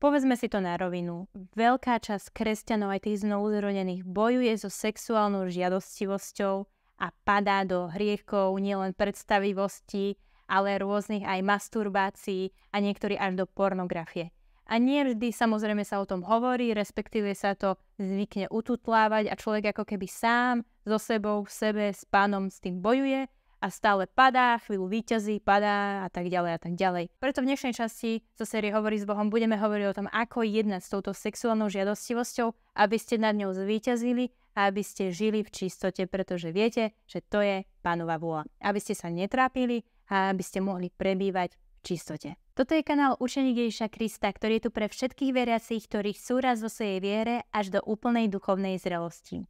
Povedzme si to na rovinu. Veľká časť kresťanov aj tých znovuzrodených bojuje so sexuálnou žiadostivosťou a padá do hriechov nielen predstavivosti, ale rôznych aj masturbácií a niektorí až do pornografie. A nie vždy samozrejme sa o tom hovorí, respektíve sa to zvykne ututlávať a človek ako keby sám so sebou, v sebe, s pánom s tým bojuje a stále padá, chvíľu výťazí, padá a tak ďalej a tak ďalej. Preto v dnešnej časti zo série Hovorí s Bohom budeme hovoriť o tom, ako jednať s touto sexuálnou žiadostivosťou, aby ste nad ňou zvíťazili a aby ste žili v čistote, pretože viete, že to je pánova vôľa. Aby ste sa netrápili a aby ste mohli prebývať v čistote. Toto je kanál Učení Ježiša Krista, ktorý je tu pre všetkých veriacich, ktorí sú raz vo svojej viere až do úplnej duchovnej zrelosti.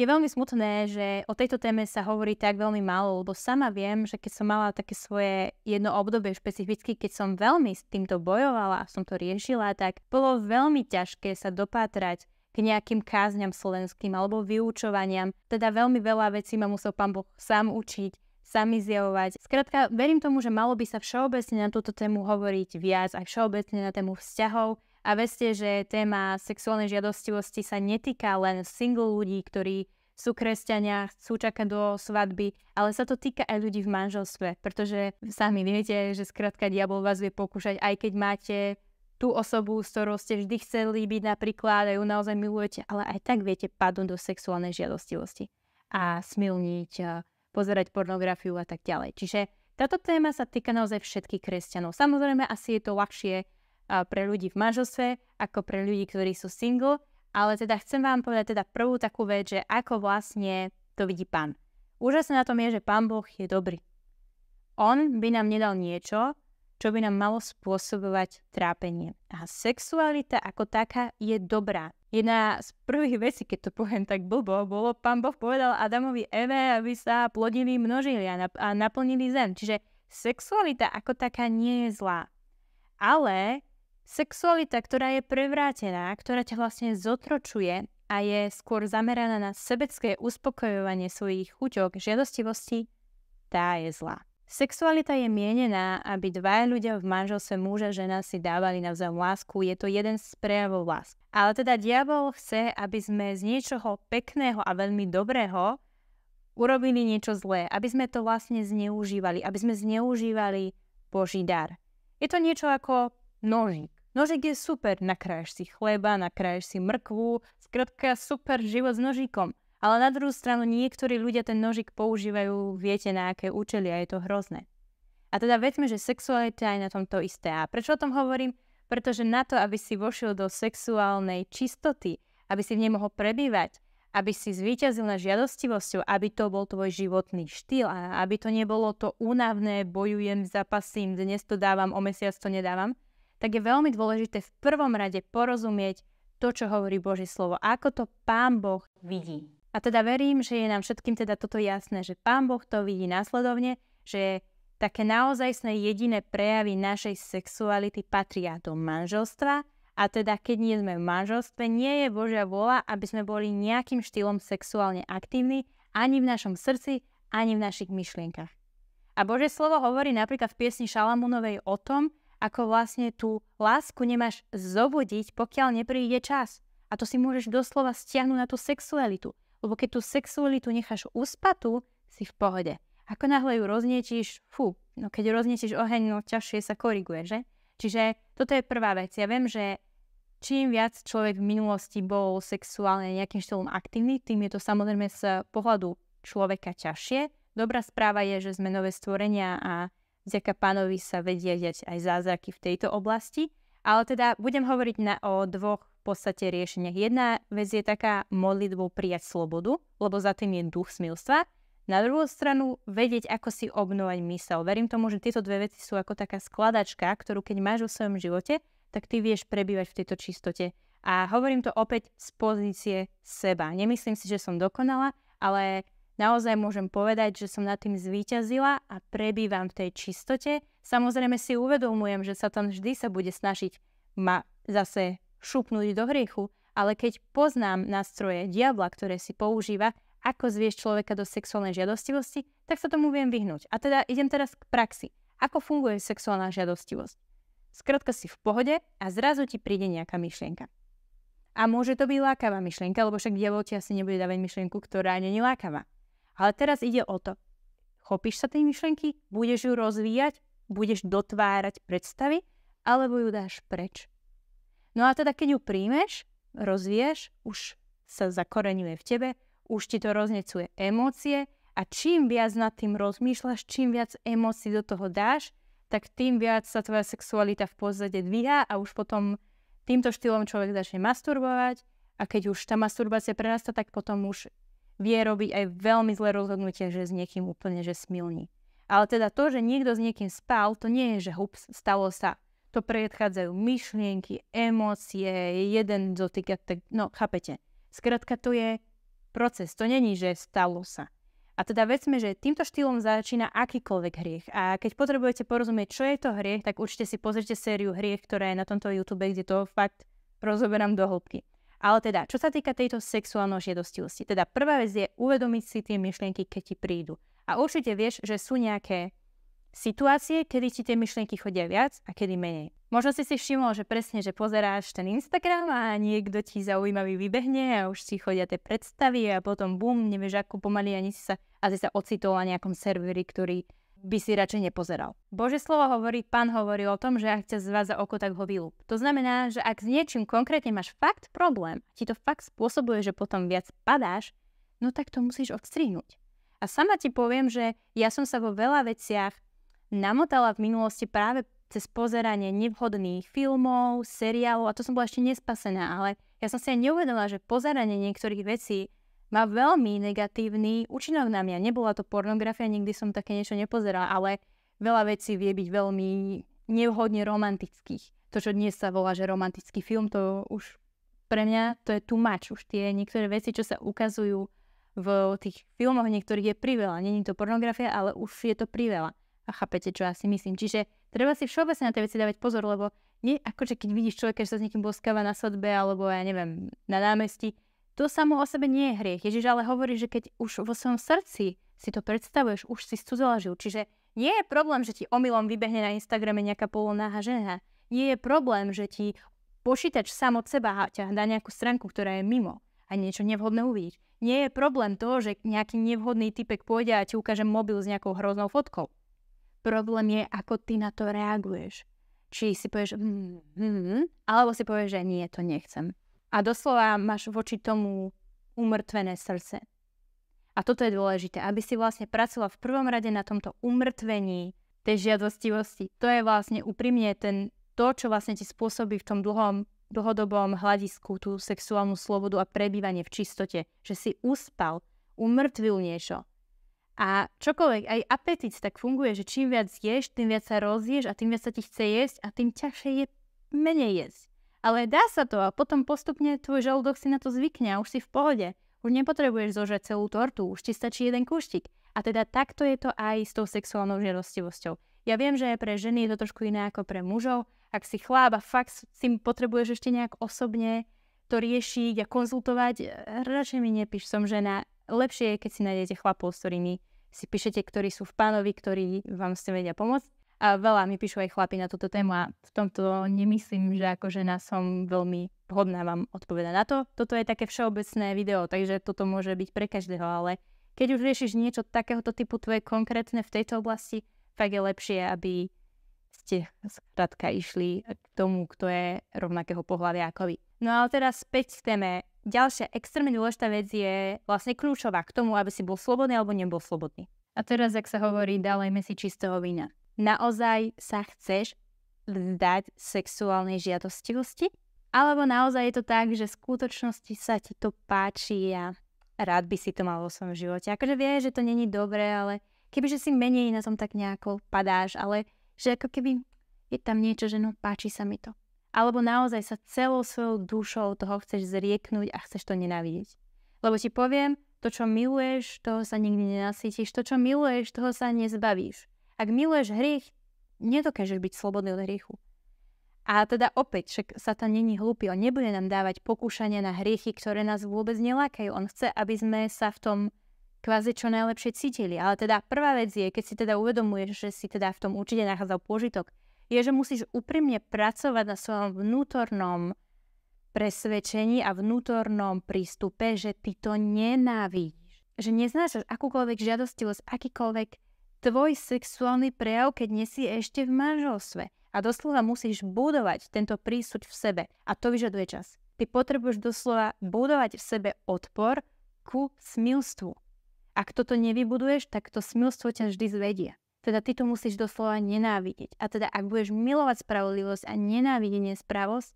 Je veľmi smutné, že o tejto téme sa hovorí tak veľmi málo, lebo sama viem, že keď som mala také svoje jedno obdobie špecificky, keď som veľmi s týmto bojovala, som to riešila, tak bolo veľmi ťažké sa dopátrať k nejakým kázňam slovenským alebo vyučovaniam. Teda veľmi veľa vecí ma musel pán Boh sám učiť, sami zjavovať. Skrátka, verím tomu, že malo by sa všeobecne na túto tému hovoriť viac, aj všeobecne na tému vzťahov, a veste, že téma sexuálnej žiadostivosti sa netýka len single ľudí, ktorí sú kresťania, chcú čakať do svadby, ale sa to týka aj ľudí v manželstve, pretože sami viete, že skrátka diabol vás vie pokúšať, aj keď máte tú osobu, s ktorou ste vždy chceli byť napríklad a ju naozaj milujete, ale aj tak viete padnúť do sexuálnej žiadostivosti a smilniť, pozerať pornografiu a tak ďalej. Čiže táto téma sa týka naozaj všetkých kresťanov. Samozrejme, asi je to ľahšie pre ľudí v manželstve, ako pre ľudí, ktorí sú single. Ale teda chcem vám povedať teda prvú takú vec, že ako vlastne to vidí pán. Úžasné na tom je, že pán Boh je dobrý. On by nám nedal niečo, čo by nám malo spôsobovať trápenie. A sexualita ako taká je dobrá. Jedna z prvých vecí, keď to poviem tak blbo, bolo, pán Boh povedal Adamovi Eve, aby sa plodili, množili a, nap- a naplnili zem. Čiže sexualita ako taká nie je zlá. Ale Sexualita, ktorá je prevrátená, ktorá ťa vlastne zotročuje a je skôr zameraná na sebecké uspokojovanie svojich chuťok, žiadostivosti, tá je zlá. Sexualita je mienená, aby dva ľudia v manželstve muža a žena si dávali navzájom lásku. Je to jeden z prejavov lásky. Ale teda diabol chce, aby sme z niečoho pekného a veľmi dobrého urobili niečo zlé. Aby sme to vlastne zneužívali. Aby sme zneužívali Boží dar. Je to niečo ako nožík. Nožik je super, nakrájaš si chleba, nakrájaš si mrkvu, skrátka super život s nožikom. Ale na druhú stranu niektorí ľudia ten nožik používajú, viete na aké účely a je to hrozné. A teda vedme, že sexualita je na tomto isté. A prečo o tom hovorím? Pretože na to, aby si vošiel do sexuálnej čistoty, aby si v nej mohol prebývať, aby si zvíťazil na žiadostivosťou, aby to bol tvoj životný štýl a aby to nebolo to únavné, bojujem, zapasím, dnes to dávam, o mesiac to nedávam, tak je veľmi dôležité v prvom rade porozumieť to, čo hovorí Božie slovo, ako to Pán Boh vidí. A teda verím, že je nám všetkým teda toto jasné, že Pán Boh to vidí následovne, že také naozajstné jediné prejavy našej sexuality patria do manželstva a teda keď nie sme v manželstve, nie je Božia vôľa, aby sme boli nejakým štýlom sexuálne aktívni ani v našom srdci, ani v našich myšlienkach. A Božie slovo hovorí napríklad v piesni Šalamúnovej o tom, ako vlastne tú lásku nemáš zobudiť, pokiaľ nepríde čas. A to si môžeš doslova stiahnuť na tú sexualitu. Lebo keď tú sexualitu necháš uspatú, si v pohode. Ako náhle ju rozniečíš, fú, no keď rozniečíš oheň, no ťažšie sa koriguje, že? Čiže toto je prvá vec. Ja viem, že čím viac človek v minulosti bol sexuálne nejakým štýlom aktívny, tým je to samozrejme z pohľadu človeka ťažšie. Dobrá správa je, že sme nové stvorenia a vďaka pánovi sa vedia diať aj zázraky v tejto oblasti. Ale teda budem hovoriť na, o dvoch v podstate riešeniach. Jedna vec je taká modlitbou prijať slobodu, lebo za tým je duch smilstva. Na druhú stranu vedieť, ako si obnovať mysel. Verím tomu, že tieto dve veci sú ako taká skladačka, ktorú keď máš vo svojom živote, tak ty vieš prebývať v tejto čistote. A hovorím to opäť z pozície seba. Nemyslím si, že som dokonala, ale naozaj môžem povedať, že som nad tým zvíťazila a prebývam v tej čistote. Samozrejme si uvedomujem, že sa tam vždy sa bude snažiť ma zase šupnúť do hriechu, ale keď poznám nástroje diabla, ktoré si používa, ako zvieš človeka do sexuálnej žiadostivosti, tak sa tomu viem vyhnúť. A teda idem teraz k praxi. Ako funguje sexuálna žiadostivosť? Skrátka si v pohode a zrazu ti príde nejaká myšlienka. A môže to byť lákavá myšlienka, lebo však diabol ti asi nebude dávať myšlienku, ktorá není lákavá. Ale teraz ide o to, chopíš sa tej myšlienky, budeš ju rozvíjať, budeš dotvárať predstavy, alebo ju dáš preč. No a teda keď ju príjmeš, rozvieš, už sa zakoreňuje v tebe, už ti to roznecuje emócie a čím viac nad tým rozmýšľaš, čím viac emócií do toho dáš, tak tým viac sa tvoja sexualita v podstate dvíha a už potom týmto štýlom človek začne masturbovať a keď už tá masturbácia prerasta, tak potom už vie robiť aj veľmi zlé rozhodnutie, že s niekým úplne, že smilní. Ale teda to, že niekto s niekým spal, to nie je, že hups, stalo sa. To predchádzajú myšlienky, emócie, jeden dotyk, tak, no chápete. Skratka, to je proces, to není, že stalo sa. A teda vedzme, že týmto štýlom začína akýkoľvek hriech. A keď potrebujete porozumieť, čo je to hriech, tak určite si pozrite sériu hriech, ktorá je na tomto YouTube, kde to fakt rozoberám do hĺbky. Ale teda, čo sa týka tejto sexuálnej žiadostivosti, teda prvá vec je uvedomiť si tie myšlienky, keď ti prídu. A určite vieš, že sú nejaké situácie, kedy ti tie myšlienky chodia viac a kedy menej. Možno si si všimol, že presne, že pozeráš ten Instagram a niekto ti zaujímavý vybehne a už si chodia tie predstavy a potom bum, nevieš ako pomaly ani si sa, a sa ocitol na nejakom serveri, ktorý by si radšej nepozeral. Bože slovo hovorí, pán hovorí o tom, že ak ťa zváza oko, tak ho vylúb. To znamená, že ak s niečím konkrétne máš fakt problém, ti to fakt spôsobuje, že potom viac padáš, no tak to musíš odstrihnúť. A sama ti poviem, že ja som sa vo veľa veciach namotala v minulosti práve cez pozeranie nevhodných filmov, seriálov a to som bola ešte nespasená, ale ja som si aj neuvedomila, že pozeranie niektorých vecí má veľmi negatívny účinok na mňa. Nebola to pornografia, nikdy som také niečo nepozerala, ale veľa vecí vie byť veľmi nevhodne romantických. To, čo dnes sa volá, že romantický film, to už pre mňa to je too much. Už tie niektoré veci, čo sa ukazujú v tých filmoch, niektorých je priveľa. Není to pornografia, ale už je to priveľa. A chápete, čo ja si myslím. Čiže treba si všeobecne na tie veci dávať pozor, lebo nie akože keď vidíš človeka, že sa s niekým boskáva na svadbe alebo ja neviem, na námestí, to samo o sebe nie je hriech. Ježiš ale hovorí, že keď už vo svojom srdci si to predstavuješ, už si cudzolažil. Čiže nie je problém, že ti omylom vybehne na Instagrame nejaká polonáha žena. Nie je problém, že ti počítač sám od seba ťa dá nejakú stránku, ktorá je mimo a niečo nevhodné uvidíš. Nie je problém to, že nejaký nevhodný typek pôjde a ti ukáže mobil s nejakou hroznou fotkou. Problém je, ako ty na to reaguješ. Či si povieš, mm, mm, mm" alebo si povieš, že nie, to nechcem a doslova máš voči tomu umrtvené srdce. A toto je dôležité, aby si vlastne pracoval v prvom rade na tomto umrtvení tej žiadostivosti. To je vlastne úprimne ten, to, čo vlastne ti spôsobí v tom dlhom, dlhodobom hľadisku tú sexuálnu slobodu a prebývanie v čistote. Že si uspal, umrtvil niečo. A čokoľvek, aj apetit tak funguje, že čím viac ješ, tým viac sa rozješ a tým viac sa ti chce jesť a tým ťažšie je menej jesť. Ale dá sa to a potom postupne tvoj žalúdok si na to zvykne a už si v pohode. Už nepotrebuješ zožať celú tortu, už ti stačí jeden kúštik. A teda takto je to aj s tou sexuálnou žiadostivosťou. Ja viem, že pre ženy je to trošku iné ako pre mužov. Ak si chlába, fakt si potrebuješ ešte nejak osobne to riešiť a konzultovať, eh, radšej mi nepíš, som žena. Lepšie je, keď si nájdete chlapov, s ktorými si píšete, ktorí sú v pánovi, ktorí vám ste vedia pomôcť a veľa mi píšu aj chlapi na túto tému a v tomto nemyslím, že ako žena som veľmi hodná vám odpovedať na to. Toto je také všeobecné video, takže toto môže byť pre každého, ale keď už riešiš niečo takéhoto typu tvoje konkrétne v tejto oblasti, fakt je lepšie, aby ste skrátka išli k tomu, kto je rovnakého pohľavia ako vy. No ale teraz späť k téme. Ďalšia extrémne dôležitá vec je vlastne kľúčová k tomu, aby si bol slobodný alebo nebol slobodný. A teraz, ak sa hovorí, dalejme si čistého vína naozaj sa chceš vzdať sexuálnej žiadostivosti, alebo naozaj je to tak, že v skutočnosti sa ti to páči a rád by si to mal vo svojom živote. Akože vie, že to není dobré, ale kebyže si menej na tom tak nejako padáš, ale že ako keby je tam niečo, že no páči sa mi to. Alebo naozaj sa celou svojou dušou toho chceš zrieknúť a chceš to nenávidieť. Lebo ti poviem, to, čo miluješ, toho sa nikdy nenasytíš, to, čo miluješ, toho sa nezbavíš. Ak miluješ hriech, nedokážeš byť slobodný od hriechu. A teda opäť, však Satan není hlúpy, on nebude nám dávať pokúšania na hriechy, ktoré nás vôbec nelákajú. On chce, aby sme sa v tom kvázi čo najlepšie cítili. Ale teda prvá vec je, keď si teda uvedomuješ, že si teda v tom určite nachádzal pôžitok, je, že musíš úprimne pracovať na svojom vnútornom presvedčení a vnútornom prístupe, že ty to nenávidíš. Že neznášaš akúkoľvek žiadostivosť, akýkoľvek tvoj sexuálny prejav, keď nie ešte v manželstve. A doslova musíš budovať tento prísuť v sebe. A to vyžaduje čas. Ty potrebuješ doslova budovať v sebe odpor ku smilstvu. Ak toto nevybuduješ, tak to smilstvo ťa vždy zvedie. Teda ty to musíš doslova nenávidieť. A teda ak budeš milovať spravodlivosť a nenávidieť nespravosť,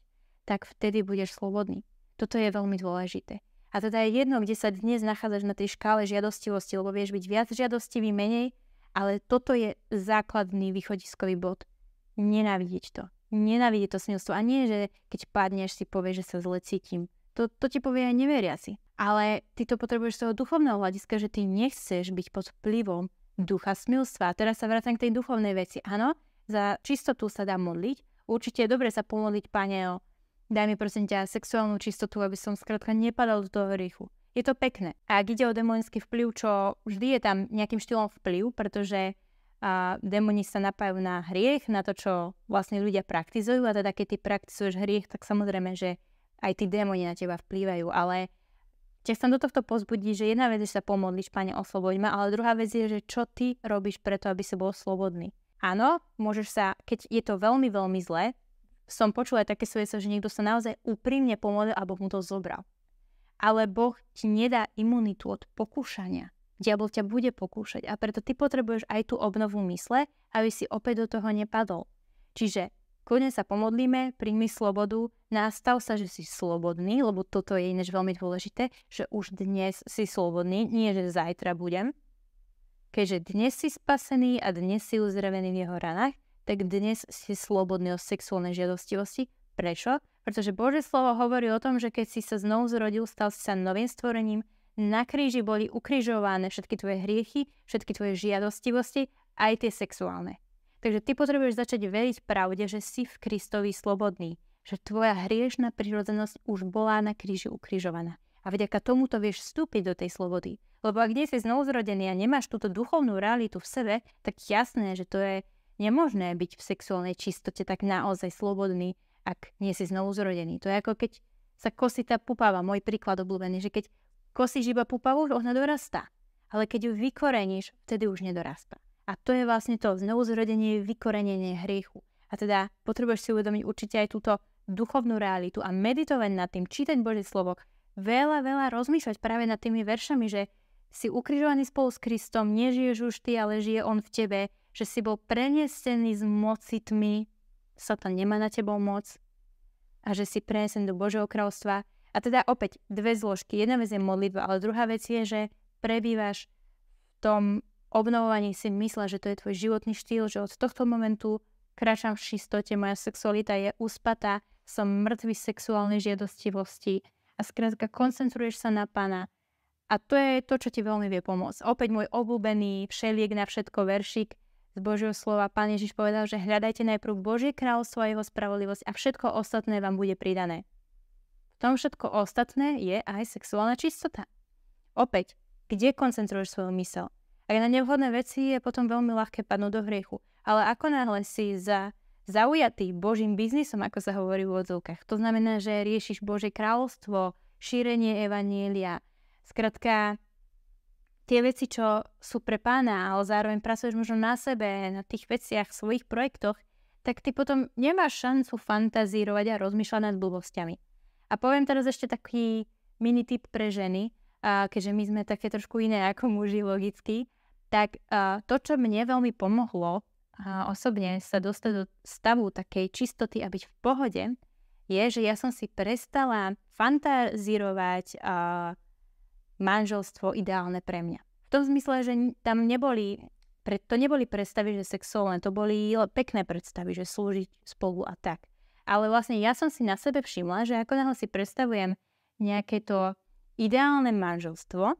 tak vtedy budeš slobodný. Toto je veľmi dôležité. A teda je jedno, kde sa dnes nachádzaš na tej škále žiadostivosti, lebo vieš byť viac žiadostivý, menej, ale toto je základný východiskový bod. Nenávidieť to. Nenávidieť to smilstvo. A nie, že keď padneš, si povieš, že sa zle cítim. To, to ti povie aj neveria si. Ale ty to potrebuješ z toho duchovného hľadiska, že ty nechceš byť pod vplyvom ducha smilstva. A teraz sa vrátam k tej duchovnej veci. Áno, za čistotu sa dá modliť. Určite je dobre sa pomodliť, pane, o daj mi prosím ťa sexuálnu čistotu, aby som skrátka nepadal do toho hriechu je to pekné. A ak ide o démonský vplyv, čo vždy je tam nejakým štýlom vplyv, pretože a démoni sa napájajú na hriech, na to, čo vlastne ľudia praktizujú a teda keď ty praktizuješ hriech, tak samozrejme, že aj tí démoni na teba vplývajú, ale ťa som do tohto pozbudí, že jedna vec je, že sa pomodliš, Pane, osloboď ma, ale druhá vec je, že čo ty robíš preto, aby si bol slobodný. Áno, môžeš sa, keď je to veľmi, veľmi zlé, som počula aj také svoje, že niekto sa naozaj úprimne pomodlil alebo mu to zobral ale Boh ti nedá imunitu od pokúšania. Diabol ťa bude pokúšať a preto ty potrebuješ aj tú obnovu mysle, aby si opäť do toho nepadol. Čiže kľudne sa pomodlíme, príjmi slobodu, nastav sa, že si slobodný, lebo toto je inéč veľmi dôležité, že už dnes si slobodný, nie že zajtra budem. Keďže dnes si spasený a dnes si uzdravený v jeho ranách, tak dnes si slobodný od sexuálnej žiadostivosti. Prečo? Pretože Bože slovo hovorí o tom, že keď si sa znovu zrodil, stal si sa novým stvorením, na kríži boli ukrižované všetky tvoje hriechy, všetky tvoje žiadostivosti, aj tie sexuálne. Takže ty potrebuješ začať veriť pravde, že si v Kristovi slobodný, že tvoja hriešna prirodzenosť už bola na kríži ukrižovaná. A vďaka tomuto vieš vstúpiť do tej slobody. Lebo ak nie si zrodený a nemáš túto duchovnú realitu v sebe, tak jasné, že to je nemožné byť v sexuálnej čistote tak naozaj slobodný, ak nie si znovu zrodený. To je ako keď sa kosí tá pupava, môj príklad obľúbený, že keď kosíš iba pupavu, ona dorastá. Ale keď ju vykoreníš, vtedy už nedorastá. A to je vlastne to znovuzrodenie, vykorenenie hriechu. A teda potrebuješ si uvedomiť určite aj túto duchovnú realitu a meditovať nad tým, čítať Božie slovo, veľa, veľa rozmýšľať práve nad tými veršami, že si ukrižovaný spolu s Kristom, nežiješ už ty, ale žije On v tebe, že si bol prenesený z moci tmy Satan nemá na tebou moc a že si prenesen do Božieho kráľovstva. A teda opäť dve zložky. Jedna vec je modlitba, ale druhá vec je, že prebývaš v tom obnovovaní si mysle, že to je tvoj životný štýl, že od tohto momentu kráčam v čistote, moja sexualita je uspatá, som mŕtvy sexuálnej žiadostivosti. A skrátka koncentruješ sa na pána, a to je to, čo ti veľmi vie pomôcť. Opäť môj obľúbený všeliek na všetko veršik z Božieho slova. Pán Ježiš povedal, že hľadajte najprv Božie kráľstvo a jeho spravodlivosť a všetko ostatné vám bude pridané. V tom všetko ostatné je aj sexuálna čistota. Opäť, kde koncentruješ svoju mysel? Ak na nevhodné veci je potom veľmi ľahké padnúť do hriechu. Ale ako náhle si za zaujatý Božím biznisom, ako sa hovorí v odzovkách, to znamená, že riešiš Božie kráľovstvo, šírenie evanielia, Skratka, tie veci, čo sú pre pána, ale zároveň pracuješ možno na sebe, na tých veciach, svojich projektoch, tak ty potom nemáš šancu fantazírovať a rozmýšľať nad blbosťami. A poviem teraz ešte taký mini tip pre ženy, a keďže my sme také trošku iné ako muži logicky, tak a, to, čo mne veľmi pomohlo a osobne sa dostať do stavu takej čistoty a byť v pohode, je, že ja som si prestala fantazírovať a manželstvo ideálne pre mňa. V tom zmysle, že tam neboli, pre, to neboli predstavy, že sexuálne, to boli pekné predstavy, že slúžiť spolu a tak. Ale vlastne ja som si na sebe všimla, že ako náhle si predstavujem nejaké to ideálne manželstvo,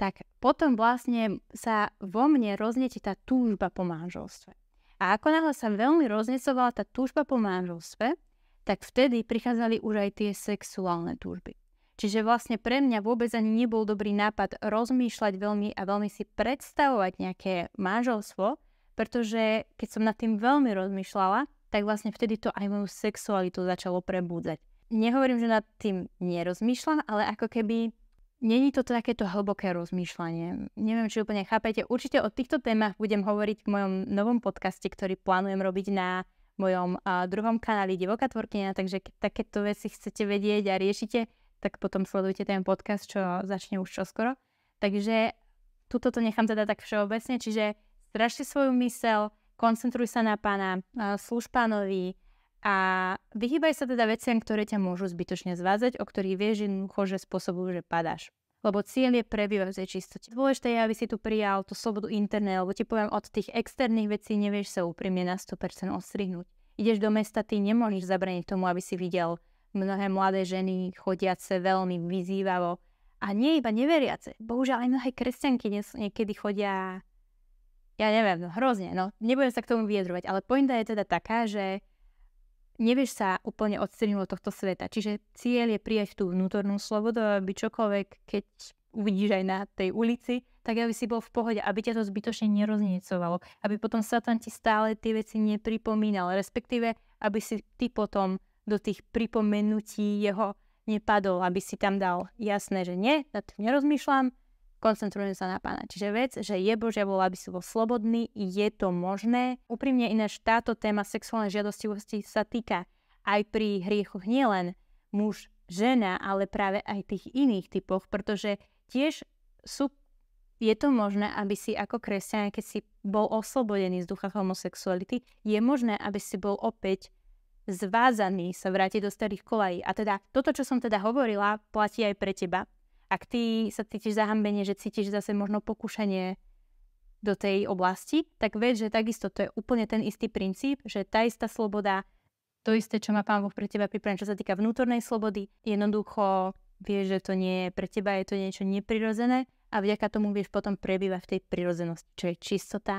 tak potom vlastne sa vo mne roznete tá túžba po manželstve. A ako náhle sa veľmi roznesovala tá túžba po manželstve, tak vtedy prichádzali už aj tie sexuálne túžby. Čiže vlastne pre mňa vôbec ani nebol dobrý nápad rozmýšľať veľmi a veľmi si predstavovať nejaké manželstvo, pretože keď som nad tým veľmi rozmýšľala, tak vlastne vtedy to aj moju sexualitu začalo prebúdzať. Nehovorím, že nad tým nerozmýšľam, ale ako keby Není to takéto hlboké rozmýšľanie. Neviem, či úplne chápete. Určite o týchto témach budem hovoriť v mojom novom podcaste, ktorý plánujem robiť na mojom uh, druhom kanáli Divokatvorkina, takže keď takéto veci chcete vedieť a riešite, tak potom sledujte ten podcast, čo začne už čoskoro. Takže tuto to nechám teda tak všeobecne, čiže stražte svoju mysel, koncentruj sa na pána, služ pánovi a vyhýbaj sa teda veciam, ktoré ťa môžu zbytočne zvázať o ktorých vieš jednoducho, že spôsobujú, že padáš lebo cieľ je prebývať v tej čistote. Dôležité je, aby si tu prijal tú slobodu interné, lebo ti poviem, od tých externých vecí nevieš sa úprimne na 100% ostrihnúť. Ideš do mesta, ty nemôžeš zabraniť tomu, aby si videl mnohé mladé ženy chodiace veľmi vyzývavo a nie iba neveriace. Bohužiaľ aj mnohé kresťanky niekedy chodia, ja neviem, no, hrozne, no nebudem sa k tomu vyjadrovať, ale pointa je teda taká, že nevieš sa úplne odstrihnúť od tohto sveta. Čiže cieľ je prijať tú vnútornú slobodu, aby čokoľvek, keď uvidíš aj na tej ulici, tak aby si bol v pohode, aby ťa to zbytočne neroznecovalo, aby potom Satan ti stále tie veci nepripomínal, respektíve, aby si ty potom do tých pripomenutí jeho nepadol, aby si tam dal jasné, že nie, na to nerozmýšľam, koncentrujem sa na pána. Čiže vec, že je Božia vola, aby si bol slobodný, je to možné. Úprimne ináč táto téma sexuálnej žiadostivosti sa týka aj pri hriechoch nielen muž, žena, ale práve aj tých iných typoch, pretože tiež sú, je to možné, aby si ako kresťan, keď si bol oslobodený z ducha homosexuality, je možné, aby si bol opäť zvázaný sa vrátiť do starých kolají. A teda toto, čo som teda hovorila, platí aj pre teba. Ak ty sa cítiš zahambenie, že cítiš zase možno pokúšanie do tej oblasti, tak ved, že takisto to je úplne ten istý princíp, že tá istá sloboda, to isté, čo má Pán Boh pre teba pripravené, čo sa týka vnútornej slobody, jednoducho vieš, že to nie je pre teba, je to niečo neprirodzené a vďaka tomu vieš potom prebývať v tej prirodzenosti, čo je čistota,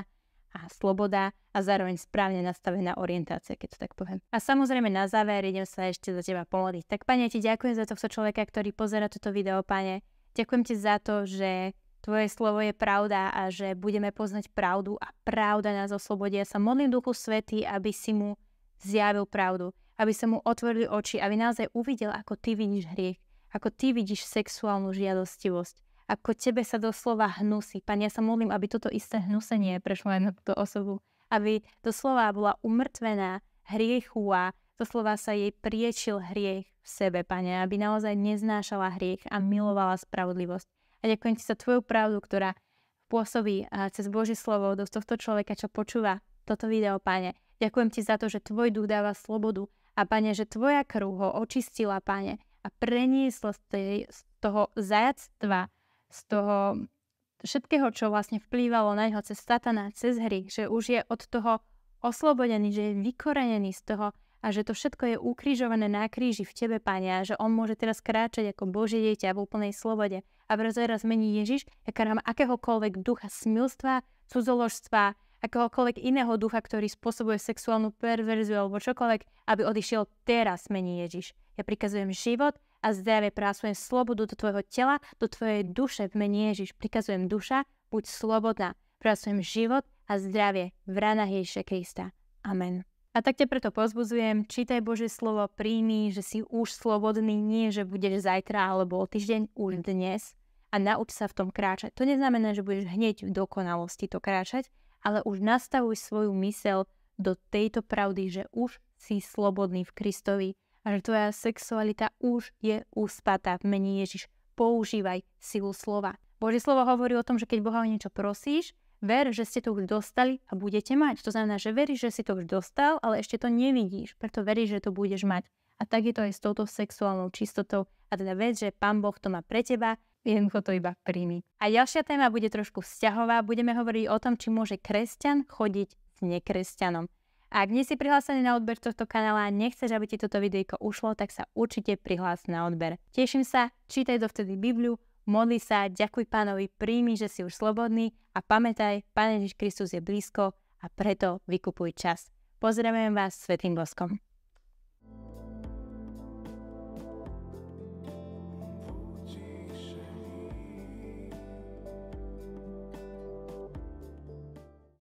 a sloboda a zároveň správne nastavená orientácia, keď to tak poviem. A samozrejme na záver idem sa ešte za teba pomodliť. Tak pane, ti ďakujem za tohto človeka, ktorý pozera toto video, pane. Ďakujem ti za to, že Tvoje slovo je pravda a že budeme poznať pravdu a pravda nás oslobodia. Ja sa modlím Duchu Svety, aby si mu zjavil pravdu, aby sa mu otvorili oči, aby naozaj uvidel, ako ty vidíš hriech, ako ty vidíš sexuálnu žiadostivosť, ako tebe sa doslova hnusí. Pane, ja sa modlím, aby toto isté hnusenie prešlo aj na túto osobu. Aby doslova bola umrtvená hriechu a doslova sa jej priečil hriech v sebe, Pane, aby naozaj neznášala hriech a milovala spravodlivosť. A ďakujem ti za Tvoju pravdu, ktorá pôsobí cez Božie slovo do tohto človeka, čo počúva toto video, Pane. Ďakujem ti za to, že Tvoj duch dáva slobodu a Pane, že Tvoja krv ho očistila, Pane, a preniesla z toho zajactva z toho všetkého, čo vlastne vplývalo na jeho cez satana, cez hry, že už je od toho oslobodený, že je vykorenený z toho a že to všetko je ukrižované na kríži v tebe, Pane, a že on môže teraz kráčať ako Božie dieťa v úplnej slobode. A preto teraz mení Ježiš, aká nám akéhokoľvek ducha smilstva, cudzoložstva, akéhokoľvek iného ducha, ktorý spôsobuje sexuálnu perverziu alebo čokoľvek, aby odišiel teraz, mení Ježiš. Ja prikazujem život, a zdravie prásujem slobodu do tvojho tela, do tvojej duše v mene Ježiš. Prikazujem duša, buď slobodná. Prasujem život a zdravie v ranách Ježiša Krista. Amen. A tak ťa preto pozbuzujem, čítaj Božie slovo, príjmi, že si už slobodný, nie že budeš zajtra alebo o týždeň, už dnes a nauč sa v tom kráčať. To neznamená, že budeš hneď v dokonalosti to kráčať, ale už nastavuj svoju mysel do tejto pravdy, že už si slobodný v Kristovi, a že tvoja sexualita už je uspatá v mene Ježiš. Používaj silu slova. Božie slovo hovorí o tom, že keď Boha o niečo prosíš, ver, že ste to už dostali a budete mať. To znamená, že veríš, že si to už dostal, ale ešte to nevidíš, preto veríš, že to budeš mať. A tak je to aj s touto sexuálnou čistotou. A teda vec, že Pán Boh to má pre teba, jednoducho to iba príjmi. A ďalšia téma bude trošku vzťahová. Budeme hovoriť o tom, či môže kresťan chodiť s nekresťanom. Ak nie si prihlásený na odber tohto kanála a nechceš, aby ti toto videjko ušlo, tak sa určite prihlás na odber. Teším sa, čítaj dovtedy Bibliu, modli sa, ďakuj pánovi, príjmi, že si už slobodný a pamätaj, Pane Ježiš Kristus je blízko a preto vykupuj čas. Pozdravujem vás svetým boskom.